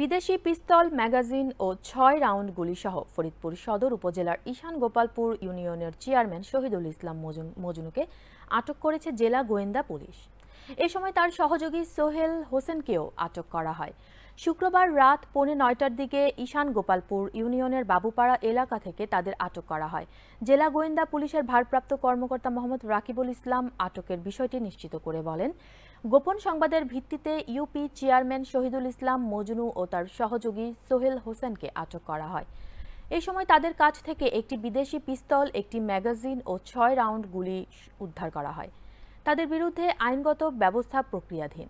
বিদেশি পিস্তল ম্যাগাজিন ও ছয় রাউন্ড গুলিসহ ফরিদপুর সদর উপজেলার ঈশান গোপালপুর ইউনিয়নের চেয়ারম্যান শহীদুল ইসলাম মজুনুকে আটক করেছে জেলা গোয়েন্দা পুলিশ এ সময় তার সহযোগী সোহেল হোসেনকেও আটক করা হয় শুক্রবার রাত পৌনে নয়টার দিকে ঈশান গোপালপুর ইউনিয়নের বাবুপাড়া এলাকা থেকে তাদের আটক করা হয় জেলা গোয়েন্দা পুলিশের ভারপ্রাপ্ত কর্মকর্তা মোহাম্মদ রাকিবুল ইসলাম আটকের বিষয়টি নিশ্চিত করে বলেন গোপন সংবাদের ভিত্তিতে ইউপি চেয়ারম্যান শহীদুল ইসলাম মজনু ও তার সহযোগী সোহেল হোসেনকে আটক করা হয় এ সময় তাদের কাছ থেকে একটি বিদেশি পিস্তল একটি ম্যাগাজিন ও ছয় রাউন্ড গুলি উদ্ধার করা হয় তাদের বিরুদ্ধে আইনগত ব্যবস্থা প্রক্রিয়াধীন